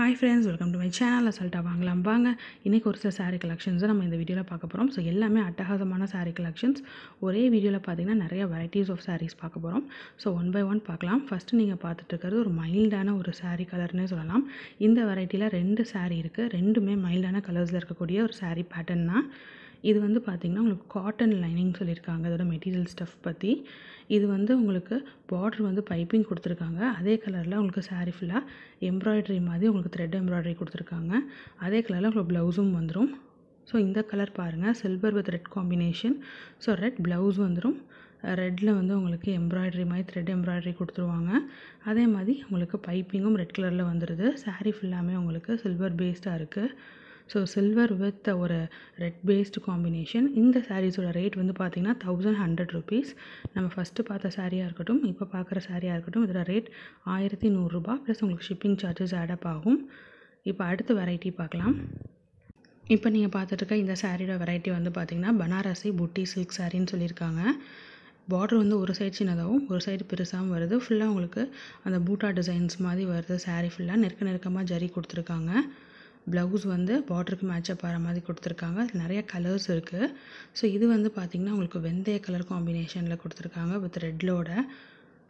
Hi friends welcome to my சேனலில் சொல்லிட்டா வாங்கலாம் வாங்க இன்றைக்கி ஒரு சில சாரீ கலெக்ஷன்ஸை நம்ம இந்த வீடியோவில் பார்க்க போகிறோம் ஸோ எல்லாமே அட்டகாசமான சாரீ கலெக்ஷன்ஸ் ஒரே வீடியோவில் பார்த்தீங்கன்னா நிறைய வெரைட்டிஸ் ஆஃப் சாரீஸ் பார்க்க போகிறோம் ஸோ ஒன் பை ஒன் பார்க்கலாம் ஃபஸ்ட்டு நீங்கள் பார்த்துட்டு இருக்கிறது ஒரு மைல்டான ஒரு சாரீ கலர்னே சொல்லலாம் இந்த வெரைட்டியில் ரெண்டு சாரீ இருக்குது ரெண்டுமே மைல்டான கலர்ஸில் இருக்கக்கூடிய ஒரு சாரீ பேட்டர்ன் தான் இது வந்து பார்த்திங்கன்னா உங்களுக்கு காட்டன் லைனிங் சொல்லியிருக்காங்க அதோட மெட்டீரியல் ஸ்டஃப் பற்றி இது வந்து உங்களுக்கு பார்டர் வந்து பைப்பிங் கொடுத்துருக்காங்க அதே கலரில் உங்களுக்கு சாரீ ஃபுல்லாக எம்ப்ராய்டரி மாதிரி உங்களுக்கு த்ரெட் எம்ப்ராய்டரி கொடுத்துருக்காங்க அதே கலரில் உங்களுக்கு ப்ளவுஸும் வந்துடும் ஸோ இந்த கலர் பாருங்கள் silver with red combination so red blouse வந்துடும் ரெட்டில் வந்து உங்களுக்கு எம்ப்ராய்டரி மாதிரி த்ரெட் எம்ப்ராய்டரி கொடுத்துருவாங்க அதே மாதிரி உங்களுக்கு பைப்பிங்கும் ரெட் கலரில் வந்துடுது சாரீ ஃபுல்லாமே உங்களுக்கு சில்வர் பேஸ்டாக இருக்குது ஸோ சில்வர் வித் ஒரு ரெட் பேஸ்டு காம்பினேஷன் இந்த சாரீஸோட ரேட் வந்து பார்த்திங்கன்னா தௌசண்ட் ஹண்ட்ரட் ருபீஸ் நம்ம ஃபஸ்ட்டு பார்த்த சாரியாக இருக்கட்டும் இப்போ பார்க்குற சாரியாக இருக்கட்டும் இதோட ரேட் ஆயிரத்தி நூறுரூபா ப்ளஸ் உங்களுக்கு ஷிப்பிங் சார்ஜஸ் ஆடப் ஆகும் இப்போ அடுத்த வெரைட்டி பார்க்கலாம் இப்போ நீங்கள் பார்த்துட்டு இந்த சாரியோட வெரைட்டி வந்து பார்த்திங்கன்னா பனாரசி புட்டி சில்க் சாரின்னு சொல்லியிருக்காங்க பார்டர் வந்து ஒரு சைடு சின்னதாகவும் ஒரு சைடு பெருசாகவும் வருது ஃபுல்லாக உங்களுக்கு அந்த பூட்டா டிசைன்ஸ் மாதிரி வருது சாரீ ஃபுல்லாக நெருக்க நெருக்கமாக ஜரி கொடுத்துருக்காங்க ப்ளவுஸ் வந்து பார்டருக்கு மேட்சப் ஆகிற மாதிரி கொடுத்துருக்காங்க அதில் நிறைய கலர்ஸ் இருக்குது ஸோ இது வந்து பார்த்திங்கன்னா உங்களுக்கு வெந்தய கலர் காம்பினேஷனில் கொடுத்துருக்காங்க வித் ரெட்லோட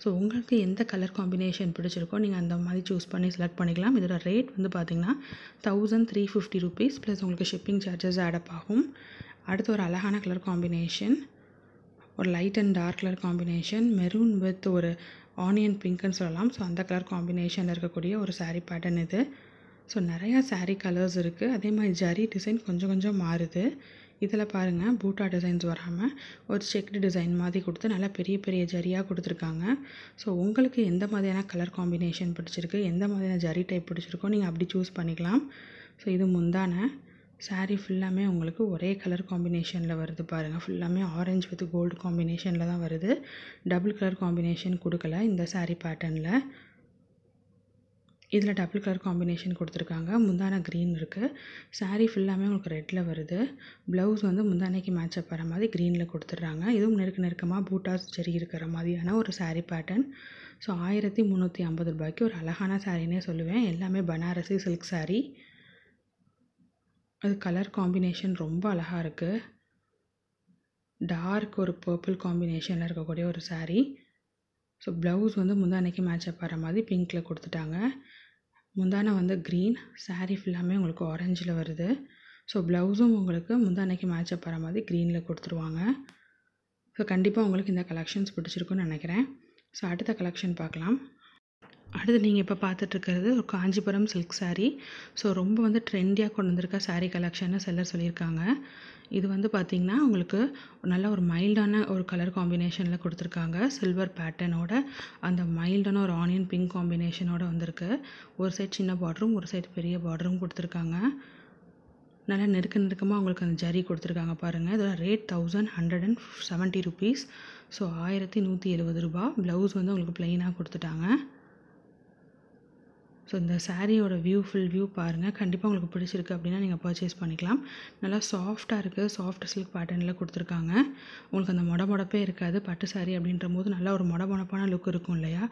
ஸோ உங்களுக்கு எந்த கலர் காம்பினேஷன் பிடிச்சிருக்கோ நீங்கள் அந்த மாதிரி சூஸ் பண்ணி செலக்ட் பண்ணிக்கலாம் இதோட ரேட் வந்து பார்த்திங்கன்னா thousand three fifty rupees plus உங்களுக்கு ஷிப்பிங் சார்ஜஸ் ஆடப் ஆகும் அடுத்து ஒரு அழகான கலர் காம்பினேஷன் ஒரு light and dark colour combination maroon with ஒரு ஆனியன் பிங்க்குன்னு சொல்லலாம் ஸோ அந்த கலர் காம்பினேஷனில் இருக்கக்கூடிய ஒரு சாரீ பேட்டர்ன் இது ஸோ நிறையா சாரீ கலர்ஸ் இருக்குது அதே மாதிரி ஜரி டிசைன் கொஞ்சம் கொஞ்சம் மாறுது இதில் பாருங்கள் பூட்டா டிசைன்ஸ் வராமல் ஒரு செக்டு டிசைன் மாதிரி கொடுத்து நல்லா பெரிய பெரிய ஜரியாக கொடுத்துருக்காங்க ஸோ உங்களுக்கு எந்த மாதிரியான கலர் காம்பினேஷன் பிடிச்சிருக்கு எந்த மாதிரியான ஜரி டைப் பிடிச்சிருக்கோ நீங்கள் அப்படி சூஸ் பண்ணிக்கலாம் ஸோ இது முந்தான சாரி ஃபுல்லாமே உங்களுக்கு ஒரே கலர் காம்பினேஷனில் வருது பாருங்கள் ஃபுல்லாமே ஆரஞ்சு வித் கோல்டு காம்பினேஷனில் தான் வருது டபுள் கலர் காம்பினேஷன் கொடுக்கல இந்த சாரீ பேட்டர்னில் இதில் டபுள் கலர் காம்பினேஷன் கொடுத்துருக்காங்க முந்தானா க்ரீன் இருக்குது ஸாரீ ஃபுல்லாமே உங்களுக்கு ரெட்டில் வருது ப்ளவுஸ் வந்து முந்தானைக்கு மேட்சப் வர மாதிரி க்ரீனில் கொடுத்துட்றாங்க இதுவும் நெருக்க நெருக்கமாக பூட்டாஸ் செரி இருக்கிற மாதிரியான ஒரு சாரீ பேட்டர்ன் ஸோ ஆயிரத்தி முந்நூற்றி ஐம்பது ரூபாய்க்கு ஒரு அழகான ஸாரீனே சொல்லுவேன் எல்லாமே பனாரசி சில்க் சாரி அது கலர் காம்பினேஷன் ரொம்ப அழகாக இருக்குது டார்க் ஒரு பர்பிள் காம்பினேஷனில் இருக்கக்கூடிய ஒரு சாரீ ஸோ ப்ளவுஸ் வந்து முந்தானைக்கு அப் ஆகிற மாதிரி பிங்க்கில் கொடுத்துட்டாங்க முந்தானை வந்து க்ரீன் ஸாரீ ஃபுல்லாமே உங்களுக்கு ஆரஞ்சில் வருது ஸோ ப்ளவுஸும் உங்களுக்கு முந்தானைக்கு அப் ஆகிற மாதிரி க்ரீனில் கொடுத்துருவாங்க ஸோ கண்டிப்பாக உங்களுக்கு இந்த கலெக்ஷன்ஸ் பிடிச்சிருக்குன்னு நினைக்கிறேன் ஸோ அடுத்த கலெக்ஷன் பார்க்கலாம் அடுத்து நீங்கள் இப்போ பார்த்துட்ருக்கிறது ஒரு காஞ்சிபுரம் சில்க் சாரீ ஸோ ரொம்ப வந்து ட்ரெண்டியாக கொண்டு வந்திருக்க சாரீ கலெக்ஷன்னு செல்லர் சொல்லியிருக்காங்க இது வந்து பார்த்திங்கன்னா உங்களுக்கு நல்ல ஒரு மைல்டான ஒரு கலர் காம்பினேஷனில் கொடுத்துருக்காங்க சில்வர் பேட்டர்னோட அந்த மைல்டான ஒரு ஆனியன் பிங்க் காம்பினேஷனோட வந்திருக்கு ஒரு சைட் சின்ன பார்டரும் ஒரு சைடு பெரிய பார்டரும் கொடுத்துருக்காங்க நல்லா நெருக்க நெருக்கமாக உங்களுக்கு அந்த ஜரி கொடுத்துருக்காங்க பாருங்கள் இதோட rate thousand hundred and seventy rupees so ஆயிரத்தி நூற்றி எழுபது ரூபா ப்ளவுஸ் வந்து உங்களுக்கு ப்ளெயினாக கொடுத்துட்டாங்க ஸோ இந்த சாரியோட வியூ ஃபுல் வியூ பாருங்கள் கண்டிப்பாக உங்களுக்கு பிடிச்சிருக்கு அப்படின்னா நீங்கள் பர்ச்சேஸ் பண்ணிக்கலாம் நல்லா சாஃப்டாக இருக்குது சாஃப்ட் சில்க் பேட்டர்னில் கொடுத்துருக்காங்க உங்களுக்கு அந்த மொட மொடப்பே இருக்காது பட்டு சாரீ அப்படின்ற போது நல்லா ஒரு மொட மொடப்பான லுக் இருக்கும் இல்லையா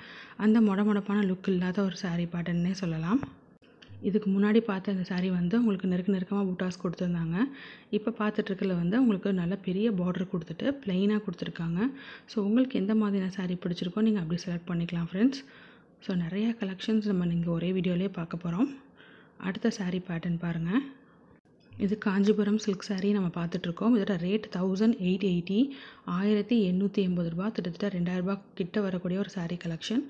அந்த மொட மொடப்பான லுக் இல்லாத ஒரு சாரீ பேட்டர்னே சொல்லலாம் இதுக்கு முன்னாடி பார்த்த அந்த சாரீ வந்து உங்களுக்கு நெருக்க நெருக்கமாக பூட்டாஸ் கொடுத்துருந்தாங்க இப்போ பார்த்துட்ருக்கல வந்து உங்களுக்கு நல்ல பெரிய பார்டர் கொடுத்துட்டு ப்ளைனாக கொடுத்துருக்காங்க ஸோ உங்களுக்கு எந்த மாதிரியான சாரீ பிடிச்சிருக்கோ நீங்கள் அப்படி செலக்ட் பண்ணிக்கலாம் ஃப்ரெண்ட்ஸ் ஸோ நிறையா கலெக்ஷன்ஸ் நம்ம நீங்கள் ஒரே வீடியோலேயே பார்க்க போகிறோம் அடுத்த சாரீ பேட்டர்ன் பாருங்கள் இது காஞ்சிபுரம் சில்க் சாரீ நம்ம பார்த்துட்ருக்கோம் இதோட ரேட் தௌசண்ட் எயிட் எயிட்டி ஆயிரத்தி எண்ணூற்றி எண்பது ரூபா கிட்டத்தட்ட ரெண்டாயிரரூபா கிட்ட வரக்கூடிய ஒரு சாரீ கலெக்ஷன்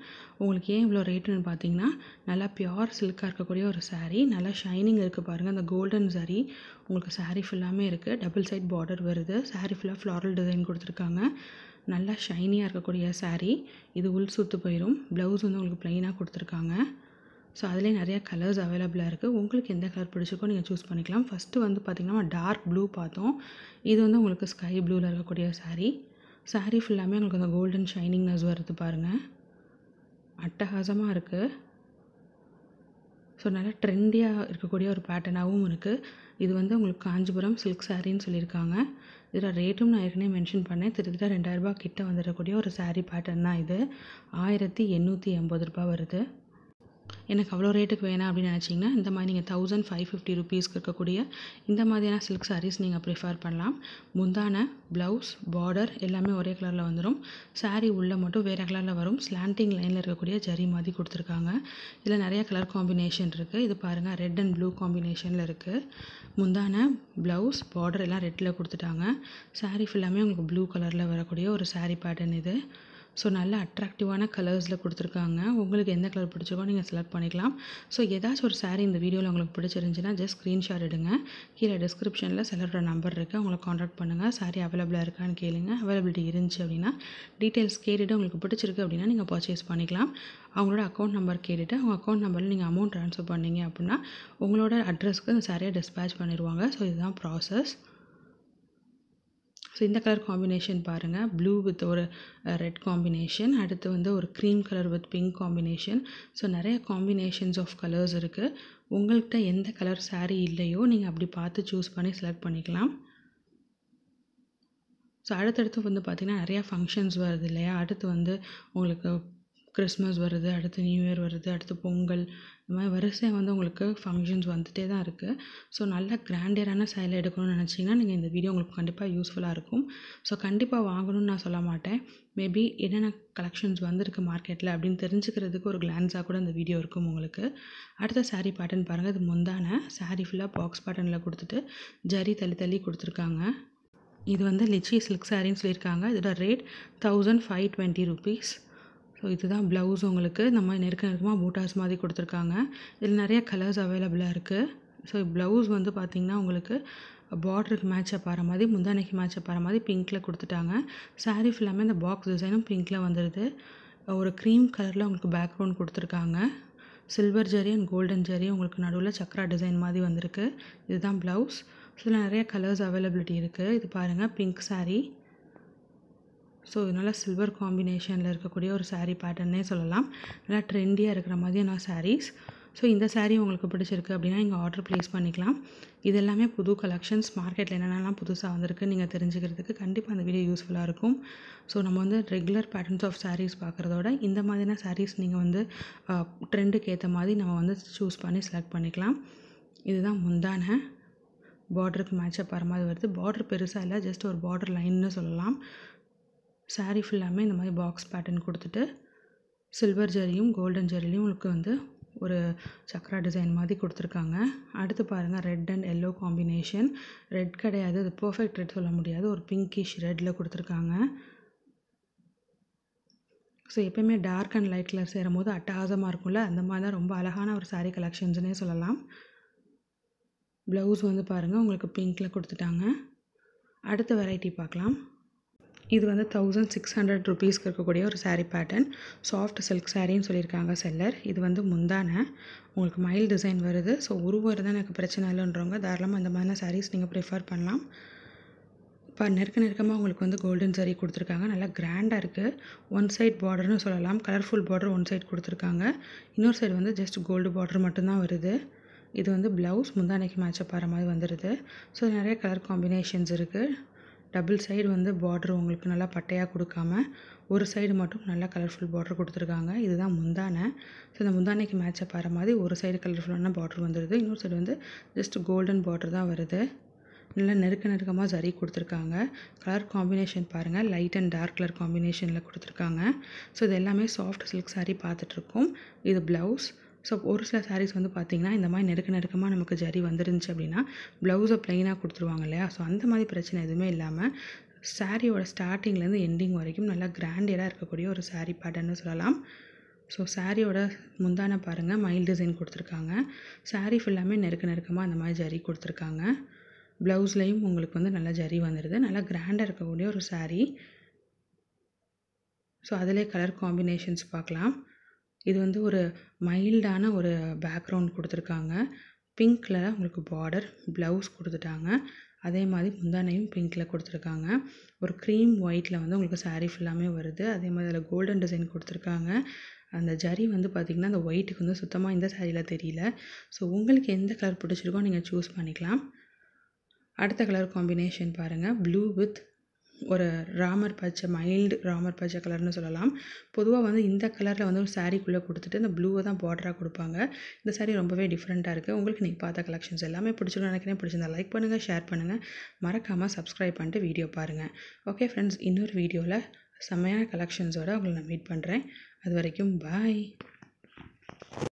உங்களுக்கு ஏன் இவ்வளோ ரேட்டுன்னு பார்த்தீங்கன்னா நல்லா பியோர் சில்க்காக இருக்கக்கூடிய ஒரு சாரீ நல்லா ஷைனிங் இருக்குது பாருங்கள் அந்த கோல்டன் சாரீ உங்களுக்கு சாரீ ஃபுல்லாமே இருக்குது டபுள் சைட் பார்டர் வருது சாரீ ஃபுல்லாக ஃப்ளாரல் டிசைன் கொடுத்துருக்காங்க நல்லா ஷைனியாக இருக்கக்கூடிய சாரீ இது உள் சுற்று போயிடும் ப்ளவுஸ் வந்து உங்களுக்கு ப்ளைனாக கொடுத்துருக்காங்க ஸோ அதிலே நிறையா கலர்ஸ் அவைலபிளாக இருக்குது உங்களுக்கு எந்த கலர் பிடிச்சிருக்கோ நீங்கள் சூஸ் பண்ணிக்கலாம் ஃபஸ்ட்டு வந்து பார்த்திங்கன்னா டார்க் ப்ளூ பார்த்தோம் இது வந்து உங்களுக்கு ஸ்கை ப்ளூவில் இருக்கக்கூடிய சாரீ சாரீ ஃபுல்லாமே உங்களுக்கு அந்த கோல்டன் ஷைனிங்னஸ் வருது பாருங்கள் அட்டகாசமாக இருக்குது ஸோ நல்லா ட்ரெண்டியாக இருக்கக்கூடிய ஒரு பேட்டர்னாகவும் இருக்குது இது வந்து உங்களுக்கு காஞ்சிபுரம் சில்க் சாரின்னு சொல்லியிருக்காங்க இதில் ரேட்டும் நான் ஏற்கனவே மென்ஷன் பண்ணேன் திருத்திட்டா ரெண்டாயிரரூபா கிட்ட வந்துடக்கூடிய ஒரு சாரீ பேட்டர்ன் தான் இது ஆயிரத்தி எண்ணூற்றி எண்பது ரூபாய் வருது எனக்கு அவ்வளோ ரேட்டுக்கு வேணாம் அப்படின்னு நினச்சிங்கன்னா இந்த மாதிரி நீங்கள் தௌசண்ட் ஃபைவ் ஃபிஃப்டி ருபீஸ்க்கு இருக்கக்கூடிய இந்த மாதிரியான சில்க் சாரீஸ் நீங்கள் ப்ரிஃபர் பண்ணலாம் முந்தான ப்ளவுஸ் பார்டர் எல்லாமே ஒரே கலரில் வந்துடும் சாரீ உள்ளே மட்டும் வேறு கலரில் வரும் ஸ்லாண்டிங் லைனில் இருக்கக்கூடிய ஜரி மாதிரி கொடுத்துருக்காங்க இதில் நிறைய கலர் காம்பினேஷன் இருக்குது இது பாருங்கள் ரெட் அண்ட் ப்ளூ காம்பினேஷனில் இருக்குது முந்தான ப்ளவுஸ் பார்டர் எல்லாம் ரெட்டில் கொடுத்துட்டாங்க சாரீ ஃபுல்லாமே உங்களுக்கு ப்ளூ கலரில் வரக்கூடிய ஒரு சாரீ பேட்டர்ன் இது ஸோ நல்ல அட்ராக்டிவான கலர்ஸில் கொடுத்துருக்காங்க உங்களுக்கு எந்த கலர் பிடிச்சிருக்கோ நீங்கள் செலக்ட் பண்ணிக்கலாம் ஸோ ஏதாச்சும் ஒரு சாரீ இந்த வீடியோவில் உங்களுக்கு பிடிச்சிருந்துச்சின்னா ஜஸ்ட் ஸ்க்ரீன்ஷாட் எடுங்க கீழே டிஸ்கிரிப்ஷனில் செலரோட நம்பர் இருக்குது அவங்களை காண்டாக்ட் பண்ணுங்கள் சாரீ அவைலபிளாக இருக்கான்னு கேளுங்க அவைலபிலிட்டி இருந்துச்சு அப்படின்னா டீட்டெயில்ஸ் கேட்டுவிட்டு உங்களுக்கு பிடிச்சிருக்கு அப்படின்னா நீங்கள் பர்ச்சேஸ் பண்ணிக்கலாம் அவங்களோட அக்கௌண்ட் நம்பர் கேட்டுவிட்டு அவங்க அக்கௌண்ட் நம்பரில் நீங்கள் அமௌண்ட் ட்ரான்ஸ்ஃபர் பண்ணீங்க அப்படின்னா உங்களோட அட்ரஸ்க்கு அந்த சாரியை டிஸ்பேச் பண்ணிடுவாங்க ஸோ இதுதான் ப்ராசஸ் ஸோ இந்த கலர் காம்பினேஷன் பாருங்கள் ப்ளூ வித் ஒரு ரெட் uh, காம்பினேஷன் அடுத்து வந்து ஒரு cream colour with pink combination so நிறைய காம்பினேஷன்ஸ் ஆஃப் கலர்ஸ் இருக்குது உங்கள்கிட்ட எந்த கலர் சாரீ இல்லையோ நீங்கள் அப்படி பார்த்து சூஸ் பண்ணி செலக்ட் பண்ணிக்கலாம் ஸோ அடுத்தடுத்து வந்து பார்த்திங்கன்னா நிறையா ஃபங்க்ஷன்ஸ் வருது இல்லையா அடுத்து வந்து உங்களுக்கு கிறிஸ்மஸ் வருது அடுத்து நியூ இயர் வருது அடுத்து பொங்கல் இந்த மாதிரி வரிசையாக வந்து உங்களுக்கு ஃபங்க்ஷன்ஸ் வந்துகிட்டே தான் இருக்குது ஸோ நல்ல கிராண்டியரான சேலை எடுக்கணும்னு நினச்சிங்கன்னா நீங்கள் இந்த வீடியோ உங்களுக்கு கண்டிப்பாக யூஸ்ஃபுல்லாக இருக்கும் ஸோ கண்டிப்பாக வாங்கணும்னு நான் சொல்ல மாட்டேன் மேபி என்னென்ன கலெக்ஷன்ஸ் வந்திருக்கு மார்க்கெட்டில் அப்படின்னு தெரிஞ்சுக்கிறதுக்கு ஒரு கிளான்ஸாக கூட இந்த வீடியோ இருக்கும் உங்களுக்கு அடுத்த சாரீ பேட்டர்ன் பாருங்கள் இது முந்தான சாரீ ஃபுல்லாக பாக்ஸ் பேட்டர்னில் கொடுத்துட்டு ஜரி தள்ளி தள்ளி கொடுத்துருக்காங்க இது வந்து லிச்சி சில்க் சாரின்னு சொல்லியிருக்காங்க இதோட rate thousand five twenty rupees so இதுதான் ப்ளவுஸ் உங்களுக்கு நம்ம நெருக்க நெருக்கமாக பூட்டாஸ் மாதிரி கொடுத்துருக்காங்க இதில் நிறைய கலர்ஸ் அவைலபிளாக இருக்குது ஸோ ப்ளவுஸ் வந்து பார்த்திங்கன்னா உங்களுக்கு பார்டருக்கு மேட்சப் ஆகிற மாதிரி முந்தானைக்கு மேட்சப் ஆகிற மாதிரி பிங்க்கில் கொடுத்துட்டாங்க சாரீ ஃபுல்லாமே இந்த பாக்ஸ் டிசைனும் பிங்க்கில் வந்துடுது ஒரு க்ரீம் கலரில் உங்களுக்கு பேக்ரவுண்ட் கொடுத்துருக்காங்க silver zari and golden zari உங்களுக்கு நடுவில் சக்ரா டிசைன் மாதிரி வந்திருக்கு இதுதான் ப்ளவுஸ் ஸோ நிறைய கலர்ஸ் அவைலபிலிட்டி இருக்குது இது பாருங்கள் பிங்க் சாரீ ஸோ இதனால் சில்வர் காம்பினேஷனில் இருக்கக்கூடிய ஒரு சாரீ பேட்டர்னே சொல்லலாம் நல்லா ட்ரெண்டியாக இருக்கிற மாதிரியான சாரீஸ் ஸோ இந்த சாரீ உங்களுக்கு பிடிச்சிருக்கு அப்படின்னா இங்கே ஆர்டர் ப்ளேஸ் பண்ணிக்கலாம் இது எல்லாமே புது கலெக்ஷன்ஸ் மார்க்கெட்டில் என்னென்னலாம் புதுசாக வந்திருக்கு நீங்கள் தெரிஞ்சுக்கிறதுக்கு கண்டிப்பாக அந்த வீடியோ யூஸ்ஃபுல்லாக இருக்கும் ஸோ நம்ம வந்து ரெகுலர் பேட்டர்ன்ஸ் ஆஃப் சாரீஸ் பார்க்குறதோட இந்த மாதிரியான சாரீஸ் நீங்கள் வந்து ட்ரெண்டுக்கு ஏற்ற மாதிரி நம்ம வந்து சூஸ் பண்ணி செலக்ட் பண்ணிக்கலாம் இதுதான் முந்தான பார்டருக்கு மேட்சப் வர மாதிரி வருது பார்டர் பெருசாக இல்லை ஜஸ்ட் ஒரு பார்டர் லைன்னு சொல்லலாம் சாரீ ஃபுல்லாமே இந்த மாதிரி பாக்ஸ் பேட்டர்ன் கொடுத்துட்டு சில்வர் ஜரியும் கோல்டன் ஜரிலையும் உங்களுக்கு வந்து ஒரு சக்ரா டிசைன் மாதிரி கொடுத்துருக்காங்க அடுத்து பாருங்கள் red and yellow combination red கிடையாது அது பர்ஃபெக்ட் ரெட் சொல்ல முடியாது ஒரு பிங்கிஷ் ரெட்டில் கொடுத்துருக்காங்க ஸோ எப்பயுமே டார்க் அண்ட் லைட் கலர் சேரும் போது அட்டகாசமாக இருக்கும்ல அந்த மாதிரி தான் ரொம்ப அழகான ஒரு சாரீ கலெக்ஷன்ஸ்னே சொல்லலாம் ப்ளவுஸ் வந்து பாருங்கள் உங்களுக்கு பிங்க்கில் கொடுத்துட்டாங்க அடுத்த வெரைட்டி பார்க்கலாம் இது வந்து தௌசண்ட் சிக்ஸ் ஹண்ட்ரட் ருபீஸ்க்கு இருக்கக்கூடிய ஒரு சாரீ பேட்டர்ன் சாஃப்ட் சில்க் சாரின்னு சொல்லியிருக்காங்க செல்லர் இது வந்து முந்தான உங்களுக்கு மைல் டிசைன் வருது ஸோ உருவர் தான் எனக்கு பிரச்சனை இல்லைன்றவங்க தாராளமாக அந்த மாதிரிலாம் சாரீஸ் நீங்கள் ப்ரிஃபர் பண்ணலாம் இப்போ நெருக்க நெருக்கமாக உங்களுக்கு வந்து கோல்டன் சரி கொடுத்துருக்காங்க நல்லா கிராண்டாக இருக்குது ஒன் சைட் பார்டர்னு சொல்லலாம் கலர்ஃபுல் பார்டர் ஒன் சைட் கொடுத்துருக்காங்க இன்னொரு சைடு வந்து ஜஸ்ட் கோல்டு பார்டர் மட்டும்தான் வருது இது வந்து ப்ளவுஸ் முந்தானைக்கு மேட்சப் ஆகிற மாதிரி வந்துடுது ஸோ நிறைய கலர் காம்பினேஷன்ஸ் இருக்குது டபுள் சைடு வந்து பார்ட்ரு உங்களுக்கு நல்லா பட்டையாக கொடுக்காம ஒரு சைடு மட்டும் நல்லா கலர்ஃபுல் பார்டர் கொடுத்துருக்காங்க இதுதான் முந்தானை ஸோ இந்த முந்தானைக்கு மேட்சப் ஆகிற மாதிரி ஒரு சைடு கலர்ஃபுல்லான பார்டர் வந்துடுது இன்னொரு சைடு வந்து ஜஸ்ட் கோல்டன் பார்ட்ரு தான் வருது நல்லா நெருக்க நெருக்கமாக சரி கொடுத்துருக்காங்க கலர் காம்பினேஷன் பாருங்கள் லைட் அண்ட் டார்க் கலர் காம்பினேஷனில் கொடுத்துருக்காங்க ஸோ இது எல்லாமே சாஃப்ட் சில்க் சாரீ பார்த்துட்ருக்கோம் இது ப்ளவுஸ் ஸோ ஒரு சில சாரீஸ் வந்து பார்த்திங்கன்னா இந்த மாதிரி நெருக்க நெருக்கமாக நமக்கு ஜரி வந்துருந்துச்சு அப்படின்னா ப்ளவுஸை ப்ளைனாக கொடுத்துருவாங்க இல்லையா ஸோ அந்த மாதிரி பிரச்சனை எதுவுமே இல்லாமல் சாரியோட ஸ்டார்டிங்லேருந்து எண்டிங் வரைக்கும் நல்லா கிராண்டடாக இருக்கக்கூடிய ஒரு சாரீ பேட்டர்னு சொல்லலாம் ஸோ சாரியோட முந்தான பாருங்கள் மைல் டிசைன் கொடுத்துருக்காங்க சாரீ ஃபுல்லாமே நெருக்க நெருக்கமாக அந்த மாதிரி ஜரி கொடுத்துருக்காங்க ப்ளவுஸ்லேயும் உங்களுக்கு வந்து நல்லா ஜரி வந்துடுது நல்லா கிராண்டாக இருக்கக்கூடிய ஒரு சாரீ ஸோ அதிலே கலர் காம்பினேஷன்ஸ் பார்க்கலாம் இது வந்து ஒரு மைல்டான ஒரு பேக்ரவுண்ட் கொடுத்துருக்காங்க பிங்க் உங்களுக்கு பார்டர் ப்ளவுஸ் கொடுத்துட்டாங்க அதே மாதிரி முந்தானையும் பிங்க்கில் கொடுத்துருக்காங்க ஒரு க்ரீம் ஒயிட்டில் வந்து உங்களுக்கு சாரீ ஃபுல்லாமே வருது. அதே மாதிரி அதில் கோல்டன் டிசைன் கொடுத்துருக்காங்க அந்த ஜரி வந்து பார்த்திங்கன்னா அந்த ஒயிட்டுக்கு வந்து சுத்தமாக இந்த சாரியில் தெரியல. ஸோ உங்களுக்கு எந்த கலர் பிடிச்சிருக்கோ நீங்கள் சூஸ் பண்ணிக்கலாம். அடுத்த கலர் காம்பினேஷன் பாருங்கள் ப்ளூ வித் ஒரு ராமர் பச்சை மைல்டு ராமர் பச்சை கலர்னு சொல்லலாம் பொதுவாக வந்து இந்த கலரில் வந்து ஒரு சாரீக்குள்ளே கொடுத்துட்டு இந்த ப்ளூவை தான் பார்டராக கொடுப்பாங்க இந்த சாரீ ரொம்பவே டிஃப்ரெண்ட்டாக இருக்குது உங்களுக்கு நீங்கள் பார்த்த கலெக்ஷன்ஸ் எல்லாமே பிடிச்சிருந்தோம் நினைக்கிறேன் பிடிச்சிருந்தா லைக் பண்ணுங்கள் ஷேர் பண்ணுங்கள் மறக்காமல் சப்ஸ்கிரைப் பண்ணிட்டு வீடியோ பாருங்கள் ஓகே ஃப்ரெண்ட்ஸ் இன்னொரு வீடியோவில் செம்மையான கலெக்ஷன்ஸோடு உங்களை நான் மீட் பண்ணுறேன் அது வரைக்கும் பாய்